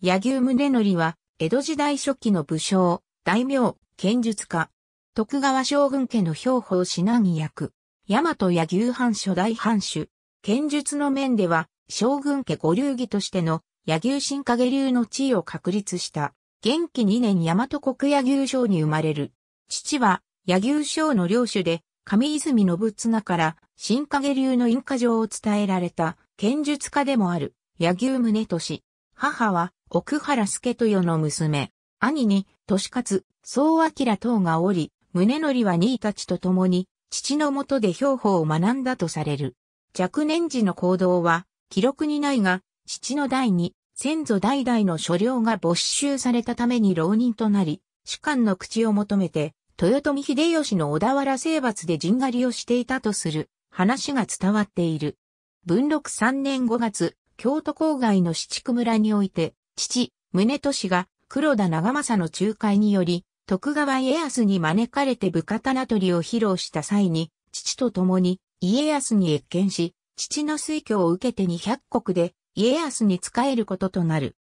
柳生宗則は、江戸時代初期の武将、大名、剣術家。徳川将軍家の兵法指南役。大和柳生藩初代藩主。剣術の面では、将軍家五流儀としての、柳生新影流の地位を確立した。元気2年大和国柳生将に生まれる。父は、柳生将の領主で、上泉信綱から、新影流の印花状を伝えられた、剣術家でもある、柳生宗俊。母は、奥原助豊の娘、兄に、利勝、総明等がおり、宗則は兄たちと共に、父のもとで兵法を学んだとされる。若年時の行動は、記録にないが、父の代に、先祖代々の所領が没収されたために浪人となり、主官の口を求めて、豊臣秀吉の小田原征伐で陣狩りをしていたとする話が伝わっている。文禄3年5月、京都郊外の四区村において、父、宗氏が黒田長政の仲介により、徳川家康に招かれて部刀取りを披露した際に、父と共に家康に謁見し、父の推挙を受けて200国で家康に仕えることとなる。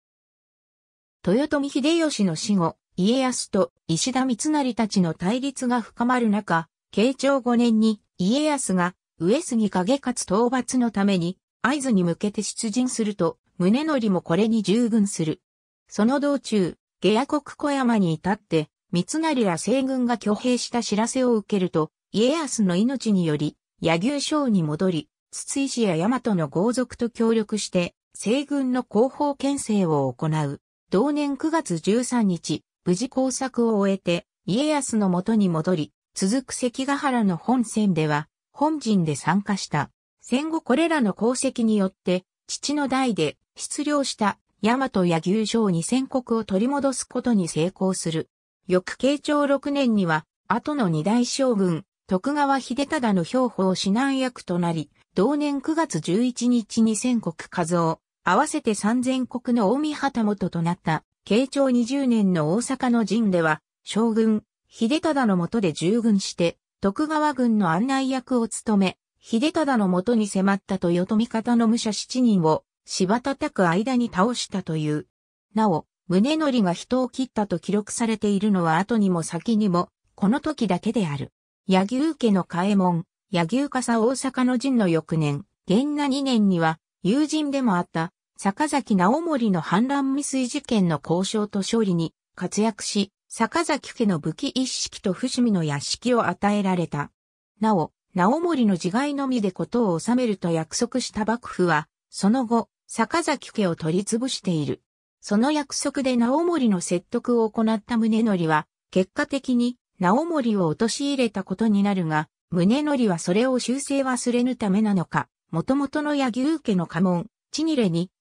豊臣秀吉の死後、家康と石田三成たちの対立が深まる中、慶長5年に家康が上杉景勝討伐のために合図に向けて出陣すると、宗則もこれに従軍する。その道中、下野国小山に至って、三成ら西軍が挙兵した知らせを受けると、家康の命により、柳生省に戻り、筒石や大和の豪族と協力して、西軍の広報牽制を行う。同年9月13日、無事工作を終えて、家康の元に戻り、続く関ヶ原の本戦では、本陣で参加した。戦後これらの功績によって、父の代で失漁した大和や牛将に戦国を取り戻すことに成功する。翌慶長6年には、後の二大将軍、徳川秀忠の兵法指南役となり、同年9月11日に千国和夫、合わせて三千国の大見旗元となった、慶長20年の大阪の陣では、将軍、秀忠の下で従軍して、徳川軍の案内役を務め、秀忠の下に迫った豊臣方の武者7人を、柴叩く間に倒したという。なお、宗則が人を切ったと記録されているのは後にも先にも、この時だけである。柳生家の嘉右門、柳生笠大阪の陣の翌年、元那2年には、友人でもあった、坂崎直盛の反乱未遂事件の交渉と勝利に活躍し、坂崎家の武器一式と伏見の屋敷を与えられた。なお、直盛の自害のみでことを収めると約束した幕府は、その後、坂崎家を取り潰している。その約束で直盛の説得を行った宗則は、結果的に直盛を陥れたことになるが、宗則はそれを修正忘れぬためなのか、元々の柳生家の家紋、千切れに、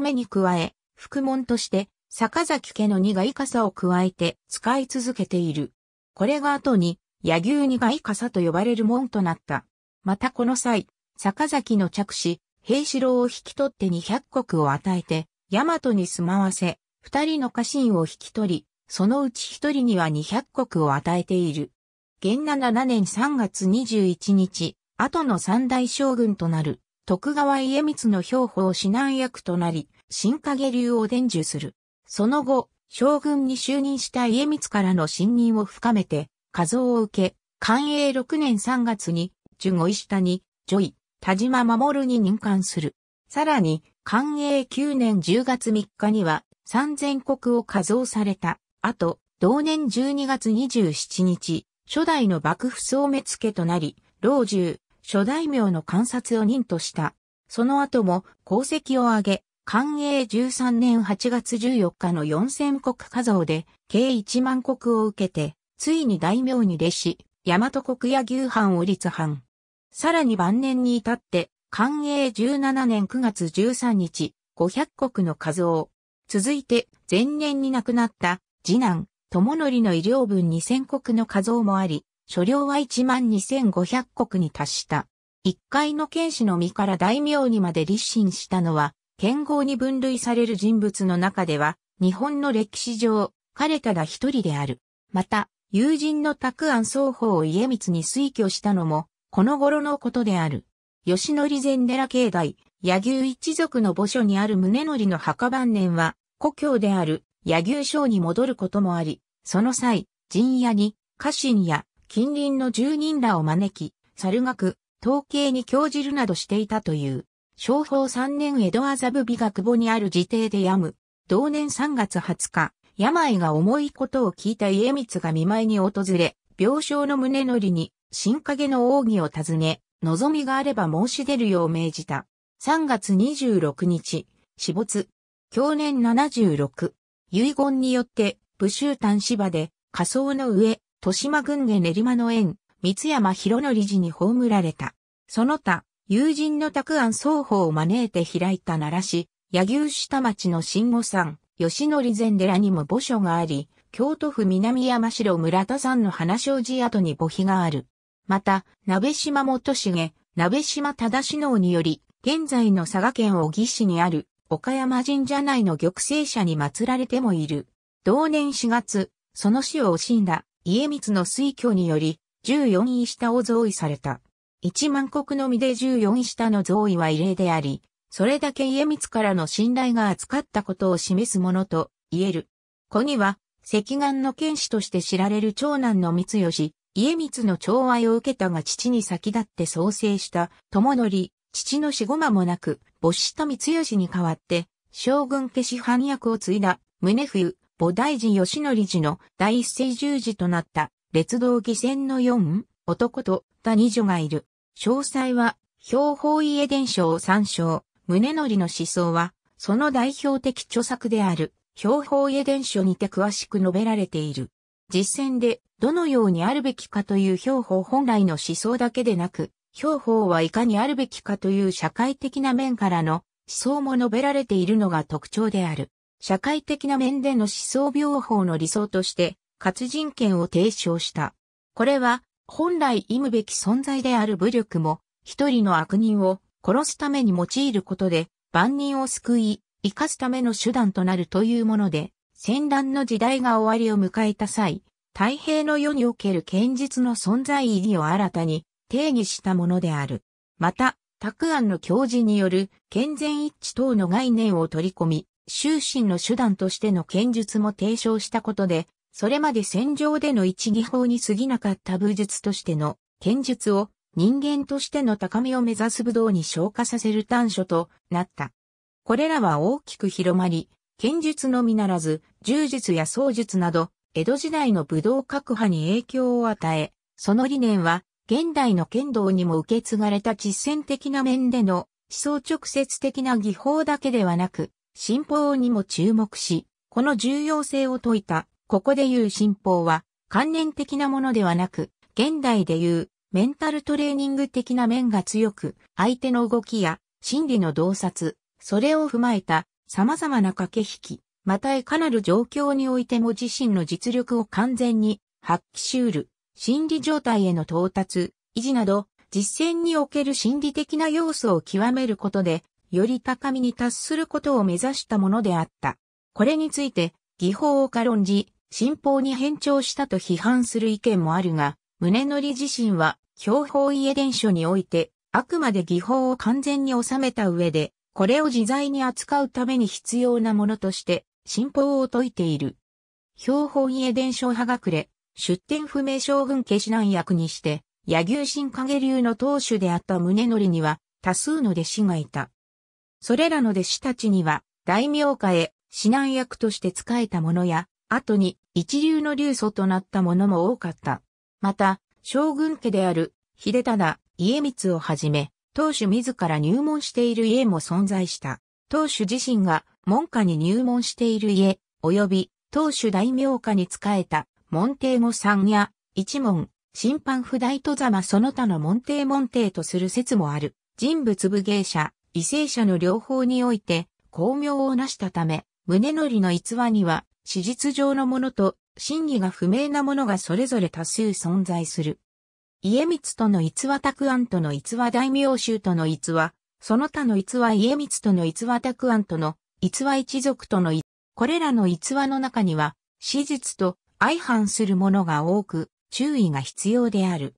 メに加え、副門として、坂崎家の苦い傘を加えて使い続けている。これが後に、野牛苦い傘と呼ばれる門となった。またこの際、坂崎の着手、平四郎を引き取って二百国を与えて、大和に住まわせ、二人の家臣を引き取り、そのうち一人には二百国を与えている。元七年三月二十一日、後の三大将軍となる、徳川家光の兵法指南役となり、新影流を伝授する。その後、将軍に就任した家光からの信任を深めて、画像を受け、寛永六年三月に、五護下に、女医、田島守に任官する。さらに、寛永9年10月3日には、三千国を加増された。あと、同年12月27日、初代の幕府総目付となり、老中、諸大名の観察を任とした。その後も功績を挙げ、寛永13年8月14日の4000国加増で、計1万国を受けて、ついに大名に弟子、大和国や牛藩を立藩。さらに晩年に至って、寛永17年9月13日、500国の数を、続いて前年に亡くなった次男、智則の医療分2000国の数をもあり、所領は12500国に達した。一回の剣士の身から大名にまで立身したのは、剣豪に分類される人物の中では、日本の歴史上、彼ただ一人である。また、友人の沢安双方を家光に推挙したのも、この頃のことである。吉則禅寺境内、柳生一族の墓所にある宗則の墓晩年は、故郷である柳生省に戻ることもあり、その際、陣屋に、家臣や近隣の住人らを招き、猿学、統計に興じるなどしていたという。昭法三年江戸麻布美学墓にある自邸で病む。同年3月20日、病が重いことを聞いた家光が見舞いに訪れ、病床の宗則に新影の奥義を尋ね、望みがあれば申し出るよう命じた。3月26日、死没。去年76。遺言によって、武州丹芝で、仮想の上、豊島郡下練馬の縁、三山博則寺に葬られた。その他、友人の拓安双方を招いて開いた奈良市、柳生下町の新御山、吉則禅寺にも墓所があり、京都府南山城村田山の花正寺跡に墓碑がある。また、鍋島元重、鍋島忠志能により、現在の佐賀県小義市にある岡山神社内の玉成社に祀られてもいる。同年4月、その死を惜しんだ家光の推挙により、14位下を増与された。1万国のみで14位下の増与は異例であり、それだけ家光からの信頼が厚かったことを示すものと言える。子には、石岩の剣士として知られる長男の光義、家光の寵愛を受けたが父に先立って創生した智則、父の死後間もなく、母子と光義に代わって、将軍家師範役を継いだ、宗冬、菩提寺義則寺の第一世十字となった、列道義仙の四、男と、他二女がいる。詳細は、標法家伝承を参照。宗則の思想は、その代表的著作である、標法家伝書にて詳しく述べられている。実践でどのようにあるべきかという標法本来の思想だけでなく、標法はいかにあるべきかという社会的な面からの思想も述べられているのが特徴である。社会的な面での思想病法の理想として、活人権を提唱した。これは、本来忌むべき存在である武力も、一人の悪人を殺すために用いることで、万人を救い、生かすための手段となるというもので、戦乱の時代が終わりを迎えた際、太平の世における剣術の存在意義を新たに定義したものである。また、拓庵の教授による健全一致等の概念を取り込み、終身の手段としての剣術も提唱したことで、それまで戦場での一技法に過ぎなかった武術としての剣術を人間としての高みを目指す武道に昇華させる短所となった。これらは大きく広まり、剣術のみならず、柔術や槍術など、江戸時代の武道各派に影響を与え、その理念は、現代の剣道にも受け継がれた実践的な面での思想直接的な技法だけではなく、信法にも注目し、この重要性を説いた、ここで言う信法は、観念的なものではなく、現代で言うメンタルトレーニング的な面が強く、相手の動きや心理の洞察、それを踏まえた様々な駆け引き、またいかなる状況においても自身の実力を完全に発揮しうる、心理状態への到達、維持など、実践における心理的な要素を極めることで、より高みに達することを目指したものであった。これについて、技法を軽んじ、信法に変調したと批判する意見もあるが、宗則自身は、標法家伝書において、あくまで技法を完全に収めた上で、これを自在に扱うために必要なものとして、信法を説いている。標本家伝承派隠れ、出典不明将軍家指南役にして、柳生新影流の当主であった宗則には、多数の弟子がいた。それらの弟子たちには、大名家へ指南役として仕えた者や、後に一流の流祖となった者も多かった。また、将軍家である、秀忠、家光をはじめ、当主自ら入門している家も存在した。当主自身が門下に入門している家、及び当主大名家に仕えた門弟もさんや一門、審判不大ざ様その他の門弟門弟とする説もある。人物武芸者、異性者の両方において、巧妙を成したため、宗則の逸話には、史実上のものと、真偽が不明なものがそれぞれ多数存在する。家光との逸話拓安との逸話大名衆との逸話、その他の逸話家光との逸話拓安との逸話一族との逸これらの逸話の中には、史実と相反するものが多く、注意が必要である。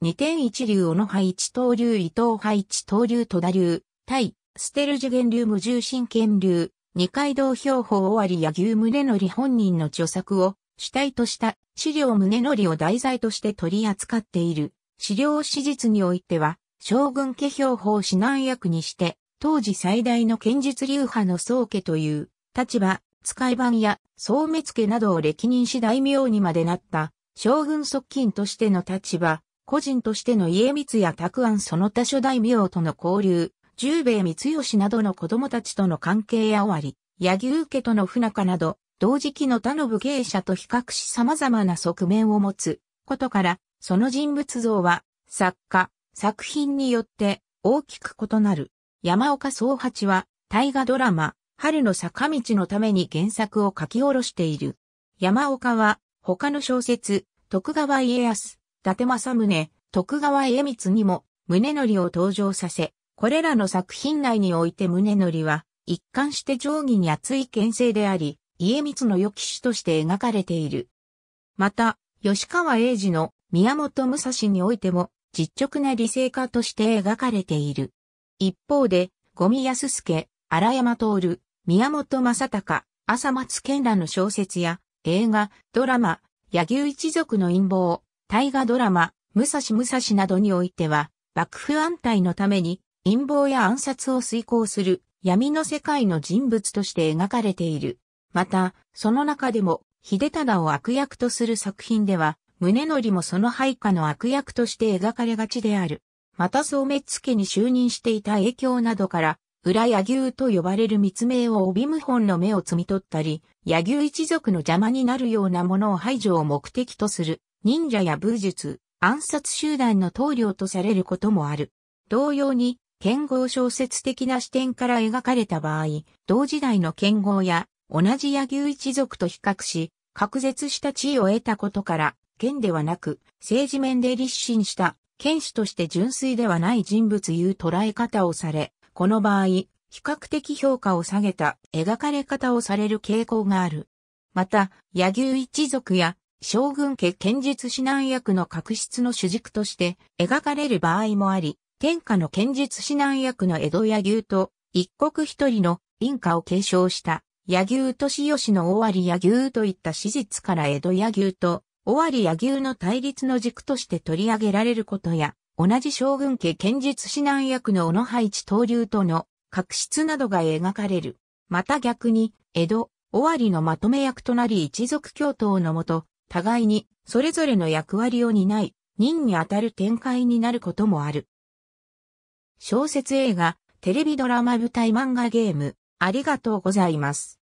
二点一流小野派一刀流伊藤派一刀流戸田流、対、ステルジュ源流無重心剣流、二階堂標法終わりや牛胸のり本人の著作を、主体とした資料宗則を題材として取り扱っている。資料史実においては、将軍家標法指南役にして、当時最大の剣術流派の宗家という立場、使い番や宗滅家などを歴任し大名にまでなった将軍側近としての立場、個人としての家光や拓安その他諸大名との交流、十兵衛光義などの子供たちとの関係や終わり、柳生家との不仲など、同時期の他の武芸者と比較し様々な側面を持つことから、その人物像は作家、作品によって大きく異なる。山岡宗八は大河ドラマ、春の坂道のために原作を書き下ろしている。山岡は他の小説、徳川家康、伊達政宗、徳川家光にも宗則を登場させ、これらの作品内において宗則は一貫して定義に厚い牽制であり、家光の良き主として描かれている。また、吉川英治の宮本武蔵においても、実直な理性家として描かれている。一方で、五味安助、荒山徹、宮本正隆、朝松健らの小説や、映画、ドラマ、柳生一族の陰謀、大河ドラマ、武蔵武蔵などにおいては、幕府安泰のために陰謀や暗殺を遂行する闇の世界の人物として描かれている。また、その中でも、秀忠を悪役とする作品では、宗則もその配下の悪役として描かれがちである。また、総滅家に就任していた影響などから、裏野牛と呼ばれる密命を帯無本の目を摘み取ったり、野牛一族の邪魔になるようなものを排除を目的とする、忍者や武術、暗殺集団の棟梁とされることもある。同様に、剣豪小説的な視点から描かれた場合、同時代の剣豪や同じ野牛一族と比較し、隔絶した地位を得たことから、剣ではなく、政治面で立身した、剣士として純粋ではない人物いう捉え方をされ、この場合、比較的評価を下げた描かれ方をされる傾向がある。また、野牛一族や将軍家剣術指南役の確執の主軸として描かれる場合もあり、天下の剣術指南役の江戸野牛と一国一人の臨家を継承した柳生敏義の尾張野牛といった史実から江戸柳牛と尾張柳生の対立の軸として取り上げられることや、同じ将軍家剣術指南役の小野配置刀流との確執などが描かれる。また逆に、江戸、尾張のまとめ役となり一族共闘のもと、互いにそれぞれの役割を担い、任にあたる展開になることもある。小説映画、テレビドラマ舞台漫画ゲーム、ありがとうございます。